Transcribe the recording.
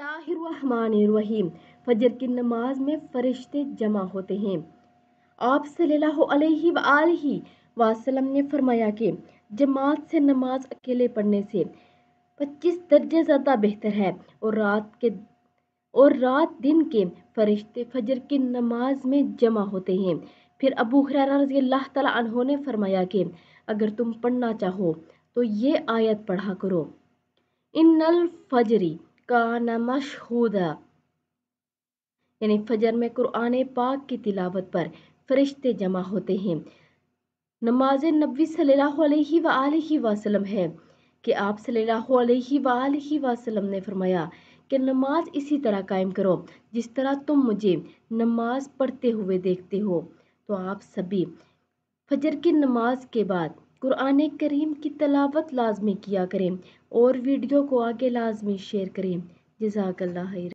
बिस्मिल्लाहिर्रहमानिर्रहीम फजर की नमाज में फ़रिश्ते जमा होते हैं आप सल्लल्लाहु अलैहि वसल्लम ने फरमाया कि जमात से नमाज अकेले पढ़ने से 25 दर्जे ज़्यादा बेहतर है और रात के और रात दिन के फरिश्ते फजर की नमाज में जमा होते हैं फिर अबू हुरैरा रजी अल्लाह तला ने फरमाया कि अगर तुम पढ़ना चाहो तो ये आयत पढ़ा करो इन नल फजरी कान मशहूदा यानी फजर में कुरान पाक की तिलावत पर फरिश्ते जमा होते हैं नमाज नबी सल्लल्लाहु अलैहि है कि आप सल्लल्लाहु अलैहि ने फरमाया कि नमाज इसी तरह कायम करो जिस तरह तुम मुझे नमाज पढ़ते हुए देखते हो तो आप सभी फजर की नमाज के बाद कुरान करीम की तलावत लाजमी किया करें और वीडियो को आगे लाजमी शेयर करें जजाकल्ला